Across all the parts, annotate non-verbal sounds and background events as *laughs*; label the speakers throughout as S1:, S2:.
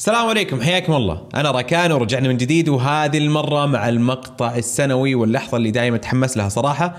S1: السلام عليكم حياكم الله انا ركان ورجعنا من جديد وهذه المره مع المقطع السنوي واللحظه اللي دائما اتحمس لها صراحه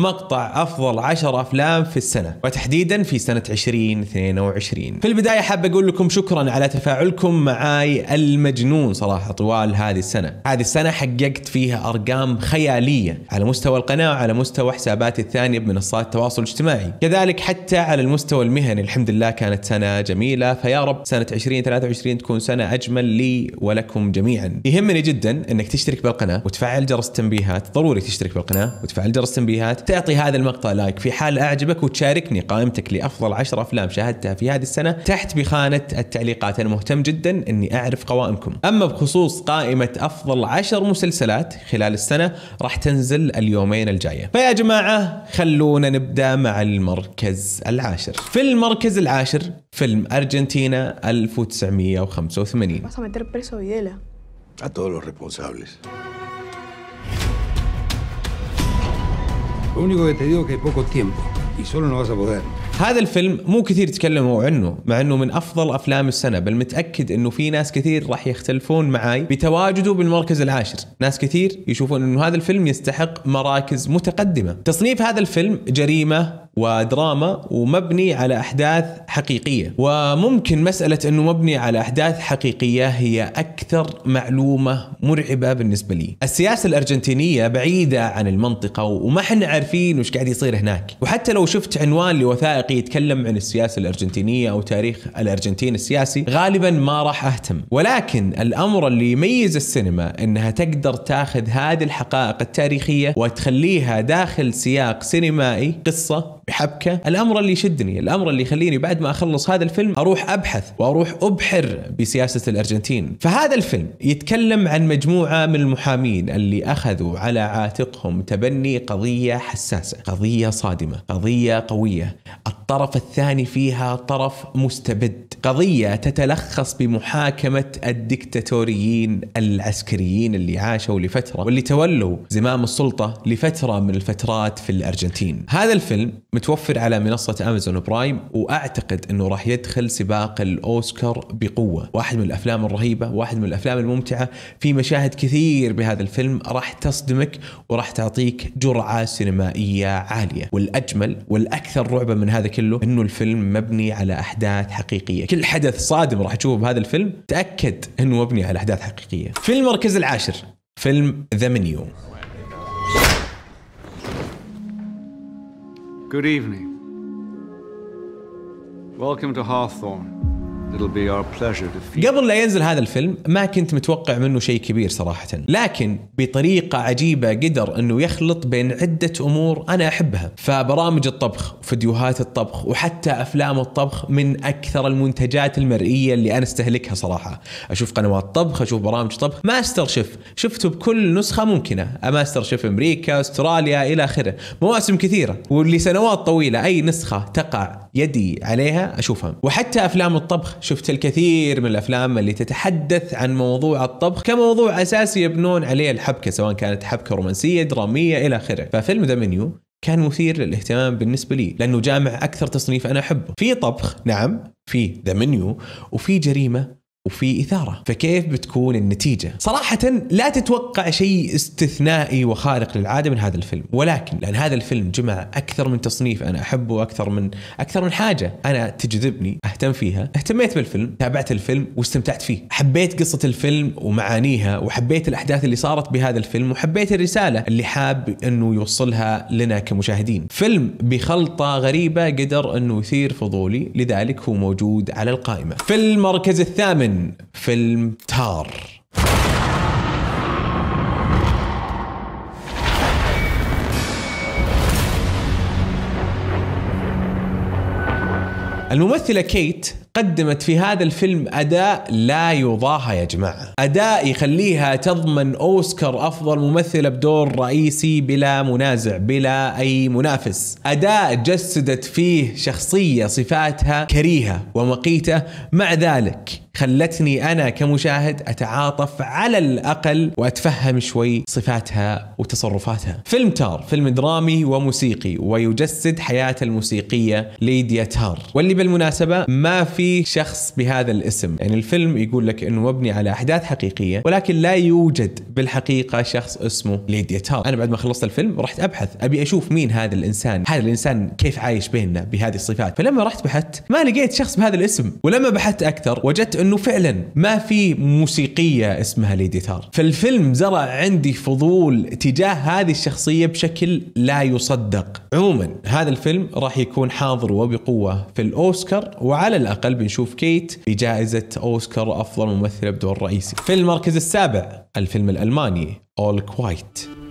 S1: مقطع افضل 10 افلام في السنه وتحديدا في سنه 2022 في البدايه حاب اقول لكم شكرا على تفاعلكم معاي المجنون صراحه طوال هذه السنه هذه السنه حققت فيها ارقام خياليه على مستوى القناه وعلى مستوى حساباتي الثانيه بمنصات التواصل الاجتماعي كذلك حتى على المستوى المهني الحمد لله كانت سنه جميله فيا رب سنه 2023 تكون سنه اجمل لي ولكم جميعا يهمني جدا انك تشترك بالقناه وتفعل جرس التنبيهات ضروري تشترك بالقناه وتفعل جرس التنبيهات تعطي هذا المقطع لايك في حال أعجبك وتشاركني قائمتك لأفضل 10 أفلام شاهدتها في هذه السنة تحت بخانة التعليقات أنا مهتم جدا أني أعرف قوائمكم أما بخصوص قائمة أفضل 10 مسلسلات خلال السنة راح تنزل اليومين الجاية فيا جماعة خلونا نبدأ مع المركز العاشر في المركز العاشر فيلم أرجنتينا 1985 Lo único que te digo es que hay poco tiempo y solo no vas a poder. هذا الفيلم مو كثير تكلموا عنه مع انه من افضل افلام السنه بل متاكد انه في ناس كثير راح يختلفون معاي بتواجده بالمركز العاشر ناس كثير يشوفون انه هذا الفيلم يستحق مراكز متقدمه تصنيف هذا الفيلم جريمه ودراما ومبني على احداث حقيقيه وممكن مساله انه مبني على احداث حقيقيه هي اكثر معلومه مرعبه بالنسبه لي السياسه الارجنتينيه بعيده عن المنطقه وما احنا عارفين وش قاعد يصير هناك وحتى لو شفت عنوان لوثائقي يتكلم عن السياسه الارجنتينيه او تاريخ الارجنتين السياسي غالبا ما راح اهتم ولكن الامر اللي يميز السينما انها تقدر تاخذ هذه الحقائق التاريخيه وتخليها داخل سياق سينمائي قصه بحبكه الامر اللي يشدني الامر اللي يخليني بعد ما اخلص هذا الفيلم اروح ابحث واروح ابحر بسياسه الارجنتين فهذا الفيلم يتكلم عن مجموعه من المحامين اللي اخذوا على عاتقهم تبني قضيه حساسه قضيه صادمه قضيه قويه الطرف الثاني فيها طرف مستبد قضيه تتلخص بمحاكمه الدكتاتوريين العسكريين اللي عاشوا لفتره واللي تولوا زمام السلطه لفتره من الفترات في الارجنتين هذا الفيلم متوفر على منصة أمازون برايم وأعتقد أنه راح يدخل سباق الأوسكار بقوة واحد من الأفلام الرهيبة واحد من الأفلام الممتعة في مشاهد كثير بهذا الفيلم راح تصدمك وراح تعطيك جرعة سينمائية عالية والأجمل والأكثر رعبا من هذا كله أنه الفيلم مبني على أحداث حقيقية كل حدث صادم راح تشوفه بهذا الفيلم تأكد أنه مبني على أحداث حقيقية في المركز العاشر فيلم ذا منيو Good evening. Welcome to Hawthorne. قبل لا ينزل هذا الفيلم ما كنت متوقع منه شيء كبير صراحة لكن بطريقة عجيبة قدر أنه يخلط بين عدة أمور أنا أحبها فبرامج الطبخ وفيديوهات الطبخ وحتى أفلام الطبخ من أكثر المنتجات المرئية اللي أنا استهلكها صراحة أشوف قنوات طبخ أشوف برامج طبخ ماستر شيف شفته بكل نسخة ممكنة ماستر شيف أمريكا أستراليا إلى آخره مواسم كثيرة واللي سنوات طويلة أي نسخة تقع يدي عليها اشوفها وحتى افلام الطبخ شفت الكثير من الافلام اللي تتحدث عن موضوع الطبخ كموضوع اساسي يبنون عليه الحبكه سواء كانت حبكه رومانسيه دراميه الى اخره ففيلم ذا منيو كان مثير للاهتمام بالنسبه لي لانه جامع اكثر تصنيف انا احبه في طبخ نعم في ذا منيو وفي جريمه وفي اثاره فكيف بتكون النتيجه صراحه لا تتوقع شيء استثنائي وخارق للعاده من هذا الفيلم ولكن لان هذا الفيلم جمع اكثر من تصنيف انا احبه اكثر من اكثر من حاجه انا تجذبني اهتم فيها اهتميت بالفيلم تابعت الفيلم واستمتعت فيه حبيت قصه الفيلم ومعانيها وحبيت الاحداث اللي صارت بهذا الفيلم وحبيت الرساله اللي حاب انه يوصلها لنا كمشاهدين فيلم بخلطه غريبه قدر انه يثير فضولي لذلك هو موجود على القائمه في المركز الثامن من فيلم تار الممثلة كيت قدمت في هذا الفيلم أداء لا يضاهى يا جماعة أداء يخليها تضمن أوسكار أفضل ممثلة بدور رئيسي بلا منازع بلا أي منافس أداء جسدت فيه شخصية صفاتها كريهة ومقيتة مع ذلك خلتني انا كمشاهد اتعاطف على الاقل واتفهم شوي صفاتها وتصرفاتها. فيلم تار فيلم درامي وموسيقي ويجسد حياه الموسيقيه ليديا تار واللي بالمناسبه ما في شخص بهذا الاسم، يعني الفيلم يقول لك انه مبني على احداث حقيقيه ولكن لا يوجد بالحقيقه شخص اسمه ليديا تار. انا بعد ما خلصت الفيلم رحت ابحث ابي اشوف مين هذا الانسان، هذا الانسان كيف عايش بيننا بهذه الصفات، فلما رحت بحثت ما لقيت شخص بهذا الاسم، ولما بحثت اكثر وجدت انه فعلا ما في موسيقيه اسمها ليدي تار فالفيلم زرع عندي فضول تجاه هذه الشخصيه بشكل لا يصدق عموما هذا الفيلم راح يكون حاضر وبقوه في الاوسكار وعلى الاقل بنشوف كيت بجائزه اوسكار افضل ممثله بدور رئيسي في المركز السابع الفيلم الالماني All Quiet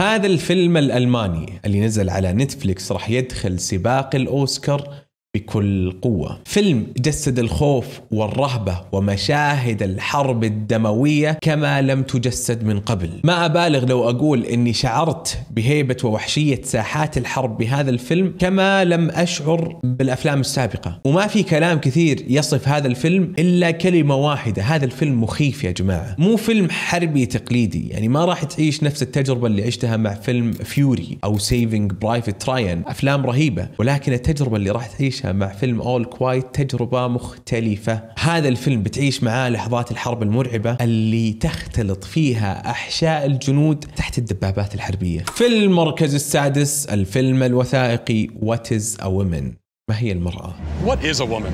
S1: هذا الفيلم الالماني اللي نزل على نتفليكس راح يدخل سباق الاوسكار بكل قوة. فيلم جسد الخوف والرهبة ومشاهد الحرب الدموية كما لم تجسد من قبل. ما أبالغ لو أقول أني شعرت بهيبة ووحشية ساحات الحرب بهذا الفيلم كما لم أشعر بالأفلام السابقة. وما في كلام كثير يصف هذا الفيلم إلا كلمة واحدة، هذا الفيلم مخيف يا جماعة. مو فيلم حربي تقليدي، يعني ما راح تعيش نفس التجربة اللي عشتها مع فيلم فيوري أو سيفينج برايفت تراين، أفلام رهيبة، ولكن التجربة اللي راح تعيش تعيشها مع فيلم اول كوايت تجربه مختلفه هذا الفيلم بتعيش معاه لحظات الحرب المرعبه اللي تختلط فيها احشاء الجنود تحت الدبابات الحربيه في المركز السادس الفيلم الوثائقي What is a woman ما هي المراه What is a woman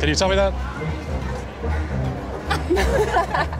S1: Can you tell me that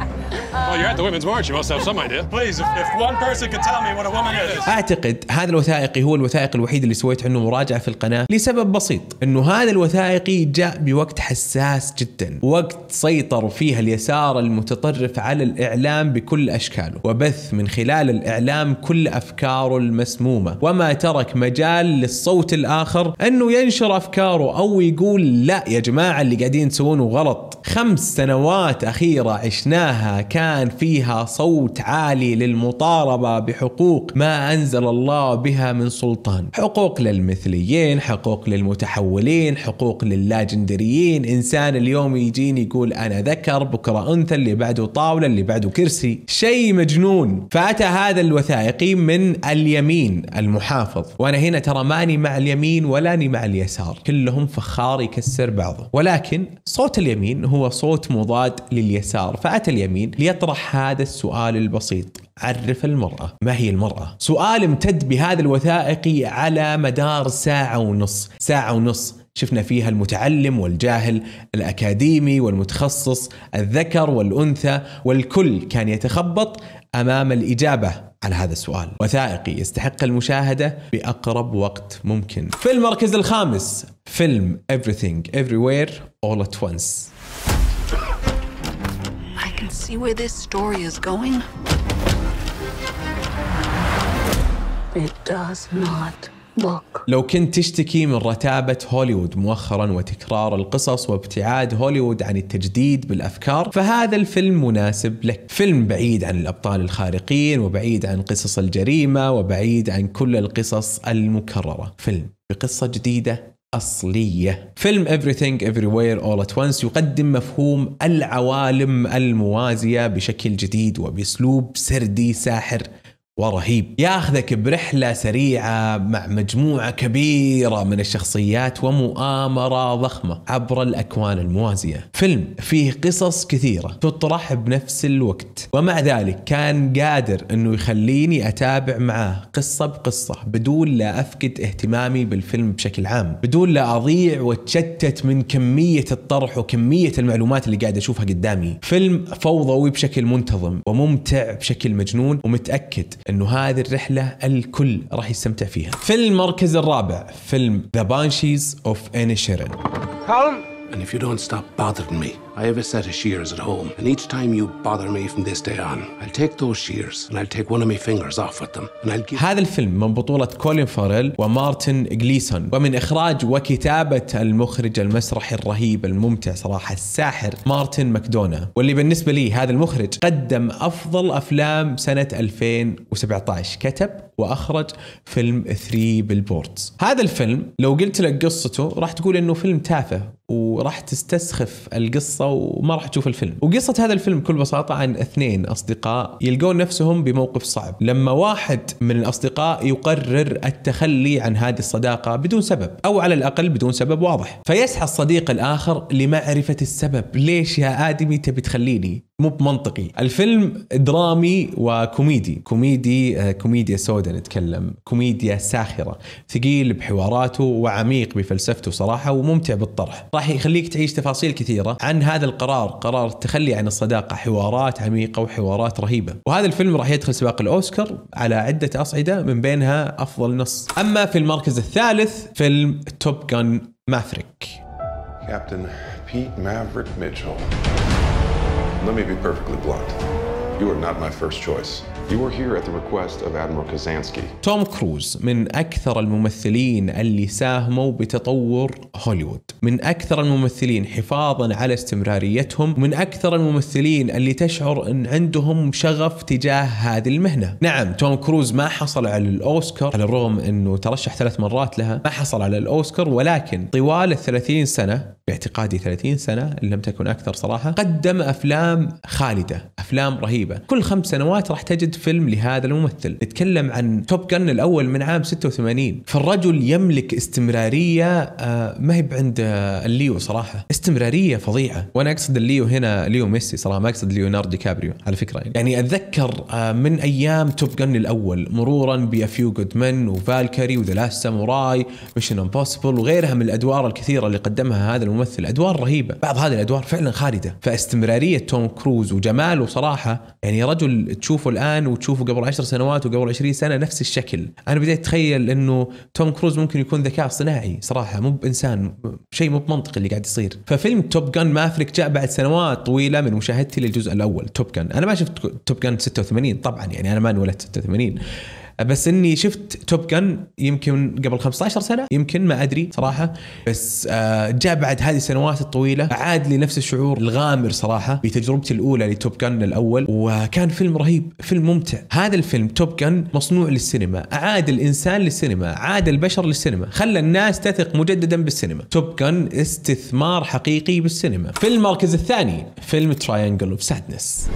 S1: *laughs* Well, you're at the Women's March. You must have some idea. Please, if, if one person could tell me what a woman is. أعتقد هذا الوثائقي هو الوثائقي الوحيد اللي سويت عنه مراجعة في القناة لسبب بسيط إنه هذا الوثائقي جاء بوقت حساس جدا وقت سيطر فيه اليسار المتطرف على الإعلام بكل أشكاله وبث من خلال الإعلام كل أفكاره المسمومة وما ترك مجال للصوت الآخر أنه ينشر أفكاره أو يقول لا يا جماعة اللي قاعدين تسوونه غلط خمس سنوات أخيرة عشناها كان فيها صوت عالي للمطالبه بحقوق ما انزل الله بها من سلطان، حقوق للمثليين، حقوق للمتحولين، حقوق للاجندريين، انسان اليوم يجيني يقول انا ذكر بكره انثى اللي بعده طاوله اللي بعده كرسي، شيء مجنون، فاتى هذا الوثائقي من اليمين المحافظ، وانا هنا ترى ماني مع اليمين ولاني مع اليسار، كلهم فخار يكسر بعضه، ولكن صوت اليمين هو صوت مضاد لليسار، فاتى اليمين ليطرح هذا السؤال البسيط عرف المرأة ما هي المرأة سؤال امتد بهذا الوثائقي على مدار ساعة ونص ساعة ونص شفنا فيها المتعلم والجاهل الأكاديمي والمتخصص الذكر والأنثى والكل كان يتخبط أمام الإجابة على هذا السؤال وثائقي يستحق المشاهدة بأقرب وقت ممكن في المركز الخامس فيلم Everything Everywhere All At Once see where this story is going? It does not look. لو كنت تشتكي من رتابة هوليوود مؤخرا وتكرار القصص وابتعاد هوليوود عن التجديد بالأفكار فهذا الفيلم مناسب لك فيلم بعيد عن الأبطال الخارقين وبعيد عن قصص الجريمة وبعيد عن كل القصص المكررة فيلم بقصة جديدة أصلية فيلم Everything Everywhere All At Once يقدم مفهوم العوالم الموازية بشكل جديد وبأسلوب سردي ساحر ورهيب ياخذك برحله سريعه مع مجموعه كبيره من الشخصيات ومؤامره ضخمه عبر الاكوان الموازيه فيلم فيه قصص كثيره تطرح بنفس الوقت ومع ذلك كان قادر انه يخليني اتابع معاه قصه بقصه بدون لا افقد اهتمامي بالفيلم بشكل عام بدون لا اضيع واتشتت من كميه الطرح وكميه المعلومات اللي قاعد اشوفها قدامي فيلم فوضوي بشكل منتظم وممتع بشكل مجنون ومتاكد انه هذه الرحله الكل راح يستمتع فيها. في المركز الرابع فيلم ذا بانشيز اوف اني شيرن. And if you don't stop bothering me, I have a set of shears at home, and each time you bother me from this day on, I'll take those shears and I'll take one of my fingers off with them and I'll give هذا الفيلم من بطولة كولين فاريل ومارتن جليسون ومن إخراج وكتابة المخرج المسرحي الرهيب الممتع صراحة الساحر مارتن ماكدونا واللي بالنسبة لي هذا المخرج قدم أفضل أفلام سنة 2017 كتب واخرج فيلم 3 بالبورتس هذا الفيلم لو قلت لك قصته راح تقول انه فيلم تافه وراح تستسخف القصه القصه وما راح تشوف الفيلم وقصه هذا الفيلم بكل بساطه عن اثنين اصدقاء يلقون نفسهم بموقف صعب لما واحد من الاصدقاء يقرر التخلي عن هذه الصداقه بدون سبب او على الاقل بدون سبب واضح فيسعى الصديق الاخر لمعرفه السبب ليش يا ادمي تبي تخليني مو بمنطقي الفيلم درامي وكوميدي كوميدي آه، كوميديا سوداء نتكلم كوميديا ساخرة ثقيل بحواراته وعميق بفلسفته صراحة وممتع بالطرح راح يخليك تعيش تفاصيل كثيرة عن هذا القرار قرار التخلي عن الصداقة حوارات عميقة وحوارات رهيبة وهذا الفيلم راح يدخل سباق الأوسكار على عدة أصعدة من بينها أفضل نص أما في المركز الثالث فيلم توب جان مافريك كابتن بيت مافريك ميتشل Let me be perfectly blunt. You are not my first choice. توم كروز من أكثر الممثلين اللي ساهموا بتطور هوليوود من أكثر الممثلين حفاظا على استمراريتهم من أكثر الممثلين اللي تشعر أن عندهم شغف تجاه هذه المهنة نعم توم كروز ما حصل على الأوسكار على الرغم أنه ترشح ثلاث مرات لها ما حصل على الأوسكار ولكن طوال الثلاثين سنة باعتقادي 30 سنة إن لم تكن أكثر صراحة قدم أفلام خالدة أفلام رهيبة كل خمس سنوات راح تجد انتاجيه فيلم لهذا الممثل نتكلم عن توب جن الاول من عام 86 فالرجل يملك استمراريه آه، ما هي عند آه، الليو صراحه استمراريه فظيعه وانا اقصد الليو هنا ليو ميسي صراحه ما اقصد ليوناردو دي كابريو على فكره يعني, يعني اتذكر آه، من ايام توب جن الاول مرورا بافيو جودمان وفالكري وذا لاست ساموراي ميشن امبوسيبل وغيرها من الادوار الكثيره اللي قدمها هذا الممثل ادوار رهيبه بعض هذه الادوار فعلا خالده فاستمراريه توم كروز وجماله صراحه يعني رجل تشوفه الان الان وتشوفه قبل عشر سنوات وقبل عشرين سنه نفس الشكل انا بديت اتخيل انه توم كروز ممكن يكون ذكاء صناعي صراحه مو بانسان شيء مو بمنطقي اللي قاعد يصير ففيلم توب جن مافريك جاء بعد سنوات طويله من مشاهدتي للجزء الاول توب جن انا ما شفت توب جن 86 طبعا يعني انا ما انولدت 86 بس اني شفت توب جن يمكن قبل 15 سنه يمكن ما ادري صراحه بس آه، جاء بعد هذه السنوات الطويله عاد لي نفس الشعور الغامر صراحه بتجربتي الاولى لتوب جن الاول وكان فيلم رهيب فيلم ممتع هذا الفيلم توب جن مصنوع للسينما عاد الانسان للسينما عاد البشر للسينما خلى الناس تثق مجددا بالسينما توب جن استثمار حقيقي بالسينما في المركز الثاني فيلم تراينجل اوف سادنس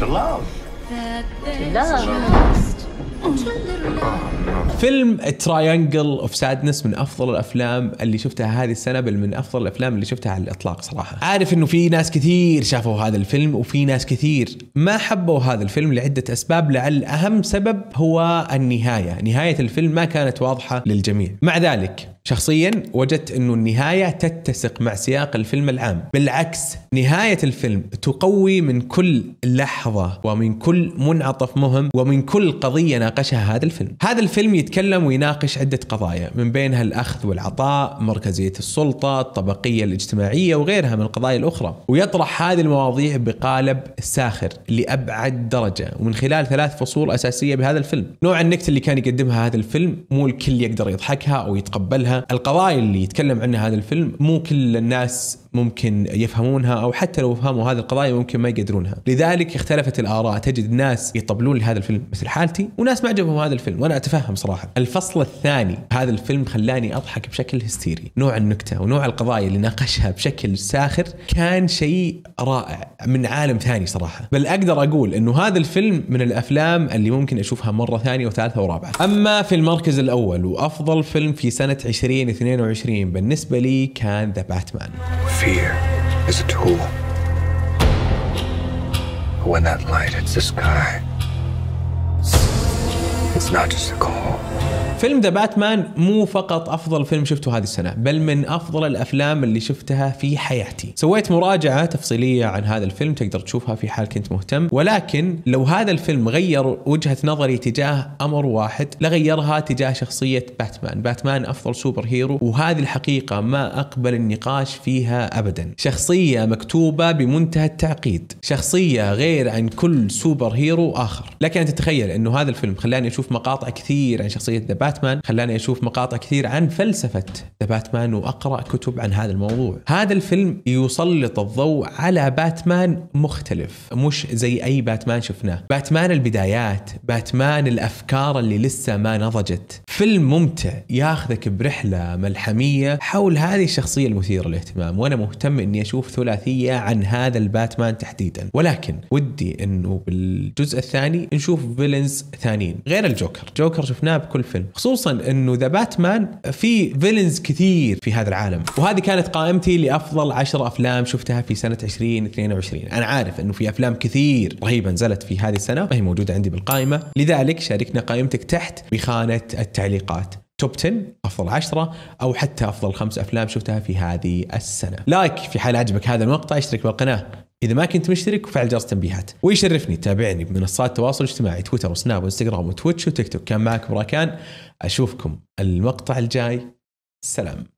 S1: To love. فيلم تراينجل اوف سادنس من افضل الافلام اللي شفتها هذه السنه بل من افضل الافلام اللي شفتها على الاطلاق صراحه عارف انه في ناس كثير شافوا هذا الفيلم وفي ناس كثير ما حبوا هذا الفيلم لعده اسباب لعل اهم سبب هو النهايه نهايه الفيلم ما كانت واضحه للجميع مع ذلك شخصيا وجدت انه النهايه تتسق مع سياق الفيلم العام بالعكس نهايه الفيلم تقوي من كل لحظه ومن كل منعطف مهم ومن كل قضيه ناقشها هذا الفيلم هذا الفيلم يتكلم ويناقش عده قضايا من بينها الاخذ والعطاء مركزيه السلطه الطبقيه الاجتماعيه وغيرها من القضايا الاخرى ويطرح هذه المواضيع بقالب ساخر لابعد درجه ومن خلال ثلاث فصول اساسيه بهذا الفيلم نوع النكت اللي كان يقدمها هذا الفيلم مو الكل يقدر يضحكها او يتقبلها منها القضايا اللي يتكلم عنها هذا الفيلم مو كل الناس ممكن يفهمونها او حتى لو فهموا هذه القضايا ممكن ما يقدرونها لذلك اختلفت الاراء تجد ناس يطبلون لهذا الفيلم مثل حالتي وناس ما عجبهم هذا الفيلم وانا اتفهم صراحه الفصل الثاني هذا الفيلم خلاني اضحك بشكل هستيري نوع النكته ونوع القضايا اللي ناقشها بشكل ساخر كان شيء رائع من عالم ثاني صراحه بل اقدر اقول انه هذا الفيلم من الافلام اللي ممكن اشوفها مره ثانيه وثالثه ورابعه اما في المركز الاول وافضل فيلم في سنه 2022 بالنسبة لي كان ذا باتمان Fear is a tool. When that light hits the sky, it's not just a call. فيلم ذا باتمان مو فقط افضل فيلم شفته هذه السنه بل من افضل الافلام اللي شفتها في حياتي سويت مراجعه تفصيليه عن هذا الفيلم تقدر تشوفها في حال كنت مهتم ولكن لو هذا الفيلم غير وجهه نظري تجاه امر واحد لغيرها تجاه شخصيه باتمان باتمان افضل سوبر هيرو وهذه الحقيقه ما اقبل النقاش فيها ابدا شخصيه مكتوبه بمنتهى التعقيد شخصيه غير عن كل سوبر هيرو اخر لكن تتخيل انه هذا الفيلم خلاني اشوف مقاطع كثير عن شخصيه ذا باتمان خلاني اشوف مقاطع كثير عن فلسفه ذا باتمان واقرا كتب عن هذا الموضوع هذا الفيلم يسلط الضوء على باتمان مختلف مش زي اي باتمان شفناه باتمان البدايات باتمان الافكار اللي لسه ما نضجت فيلم ممتع ياخذك برحله ملحميه حول هذه الشخصيه المثيره للاهتمام وانا مهتم اني اشوف ثلاثيه عن هذا الباتمان تحديدا ولكن ودي انه بالجزء الثاني نشوف فيلنز ثانيين غير الجوكر جوكر شفناه بكل فيلم خصوصا انه ذا باتمان في فيلنز كثير في هذا العالم وهذه كانت قائمتي لافضل 10 افلام شفتها في سنه 2022 انا عارف انه في افلام كثير رهيبه نزلت في هذه السنه ما هي موجوده عندي بالقائمه لذلك شاركنا قائمتك تحت بخانه التعليقات توب 10 افضل 10 او حتى افضل خمس افلام شفتها في هذه السنه لايك في حال عجبك هذا المقطع اشترك بالقناه اذا ما كنت مشترك فعل جرس التنبيهات ويشرفني تابعني بمنصات التواصل الاجتماعي تويتر وسناب وانستغرام وتويتش وتيك توك كان معك براكان اشوفكم المقطع الجاي سلام